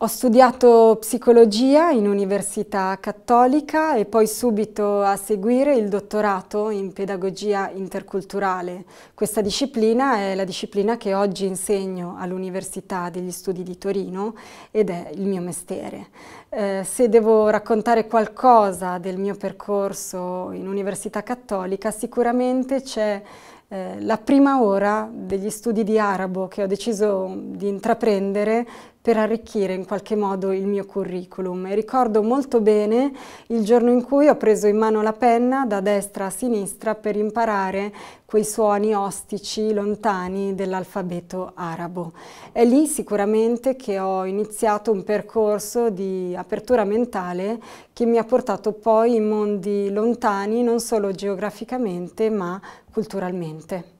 Ho studiato psicologia in Università Cattolica e poi subito a seguire il dottorato in pedagogia interculturale. Questa disciplina è la disciplina che oggi insegno all'Università degli Studi di Torino ed è il mio mestiere. Eh, se devo raccontare qualcosa del mio percorso in Università Cattolica, sicuramente c'è eh, la prima ora degli studi di arabo che ho deciso di intraprendere per arricchire in qualche modo il mio curriculum e ricordo molto bene il giorno in cui ho preso in mano la penna da destra a sinistra per imparare quei suoni ostici lontani dell'alfabeto arabo. È lì sicuramente che ho iniziato un percorso di apertura mentale che mi ha portato poi in mondi lontani non solo geograficamente ma culturalmente.